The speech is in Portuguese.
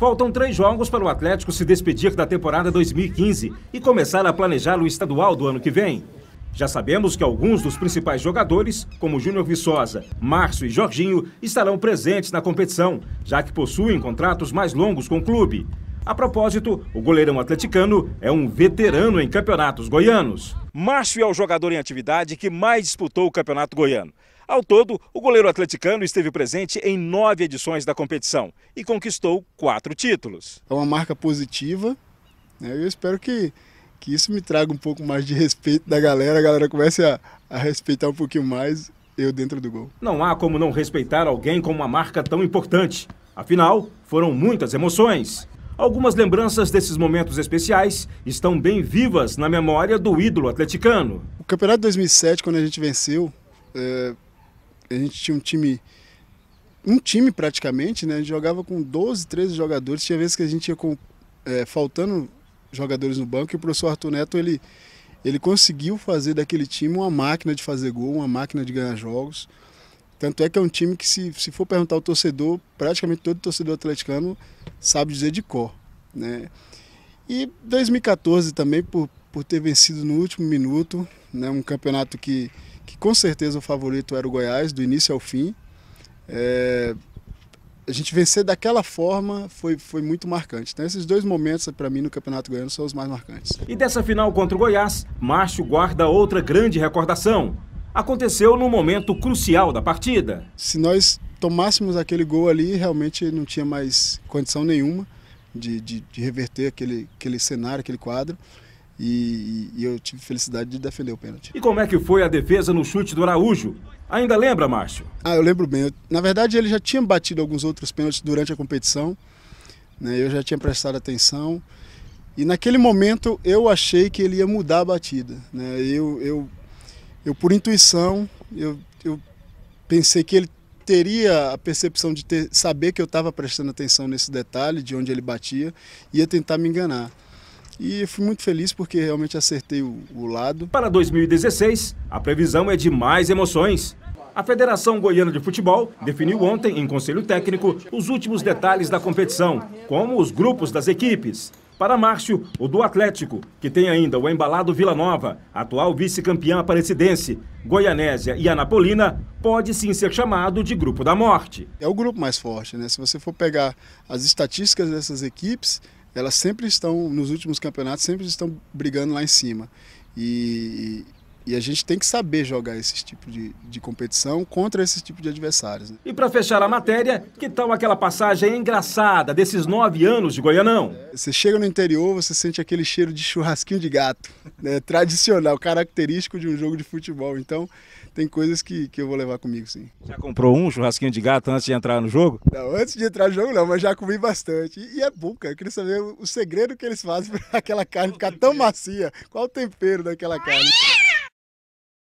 Faltam três jogos para o Atlético se despedir da temporada 2015 e começar a planejar o estadual do ano que vem. Já sabemos que alguns dos principais jogadores, como Júnior Viçosa, Márcio e Jorginho, estarão presentes na competição, já que possuem contratos mais longos com o clube. A propósito, o goleirão atleticano é um veterano em campeonatos goianos. Márcio é o jogador em atividade que mais disputou o campeonato goiano. Ao todo, o goleiro atleticano esteve presente em nove edições da competição e conquistou quatro títulos. É uma marca positiva. Né? Eu espero que, que isso me traga um pouco mais de respeito da galera, a galera comece a, a respeitar um pouquinho mais eu dentro do gol. Não há como não respeitar alguém com uma marca tão importante. Afinal, foram muitas emoções. Algumas lembranças desses momentos especiais estão bem vivas na memória do ídolo atleticano. O campeonato de 2007, quando a gente venceu, é, a gente tinha um time um time praticamente, né? A gente jogava com 12, 13 jogadores. Tinha vezes que a gente ia com, é, faltando jogadores no banco e o professor Arthur Neto ele, ele conseguiu fazer daquele time uma máquina de fazer gol, uma máquina de ganhar jogos. Tanto é que é um time que, se, se for perguntar ao torcedor, praticamente todo torcedor atleticano sabe dizer de cor. Né? E 2014 também, por, por ter vencido no último minuto, né? um campeonato que que com certeza o favorito era o Goiás, do início ao fim. É, a gente vencer daquela forma foi, foi muito marcante. Então, esses dois momentos, para mim, no Campeonato Goiano são os mais marcantes. E dessa final contra o Goiás, Márcio guarda outra grande recordação. Aconteceu num momento crucial da partida. Se nós tomássemos aquele gol ali, realmente não tinha mais condição nenhuma de, de, de reverter aquele, aquele cenário, aquele quadro e, e, eu tive felicidade de defender o pênalti. E como é que foi a defesa no chute do Araújo? Ainda lembra, Márcio? Ah, eu lembro bem. Eu, na verdade, ele já tinha batido alguns outros pênaltis durante a competição. Né? Eu já tinha prestado atenção. E naquele momento eu achei que ele ia mudar a batida. Né? Eu, eu, eu, por intuição, eu, eu pensei que ele teria a percepção de ter, saber que eu estava prestando atenção nesse detalhe, de onde ele batia, ia tentar me enganar e fui muito feliz porque realmente acertei o, o lado. Para 2016, a previsão é de mais emoções. A Federação Goiana de Futebol definiu ontem, em conselho técnico, os últimos detalhes da competição, como os grupos das equipes. Para Márcio, o do Atlético, que tem ainda o embalado Vila Nova, atual vice-campeã aparecidense, Goianésia e Anapolina, pode sim ser chamado de grupo da morte. É o grupo mais forte, né? Se você for pegar as estatísticas dessas equipes, elas sempre estão, nos últimos campeonatos, sempre estão brigando lá em cima. E, e a gente tem que saber jogar esse tipo de, de competição contra esse tipo de adversários. Né? E para fechar a matéria, que tal aquela passagem engraçada desses nove anos de Goianão? Você chega no interior, você sente aquele cheiro de churrasquinho de gato, né? tradicional, característico de um jogo de futebol. Então, tem coisas que, que eu vou levar comigo, sim. Já comprou um churrasquinho de gato antes de entrar no jogo? Não, antes de entrar no jogo não, mas já comi bastante. E é bom, cara. Eu queria saber o segredo que eles fazem para aquela carne ficar tão macia. Qual o tempero daquela carne?